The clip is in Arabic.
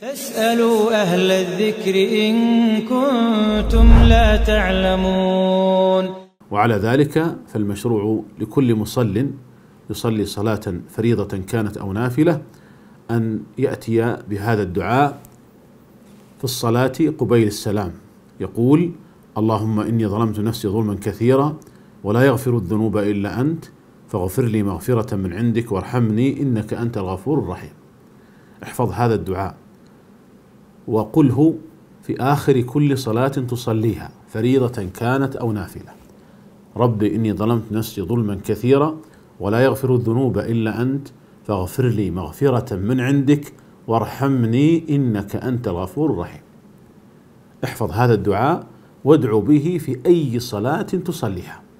فاسألوا أهل الذكر إن كنتم لا تعلمون وعلى ذلك فالمشروع لكل مصل يصلي صلاة فريضة كانت أو نافلة أن يأتي بهذا الدعاء في الصلاة قبيل السلام يقول اللهم إني ظلمت نفسي ظلما كثيرا ولا يغفر الذنوب إلا أنت فاغفر لي مغفرة من عندك وارحمني إنك أنت الغفور الرحيم احفظ هذا الدعاء وقله في آخر كل صلاة تصليها فريضة كانت أو نافلة رب إني ظلمت نفسي ظلما كثيرا ولا يغفر الذنوب إلا أنت فاغفر لي مغفرة من عندك وارحمني إنك أنت الغفور الرحيم احفظ هذا الدعاء وادعو به في أي صلاة تصليها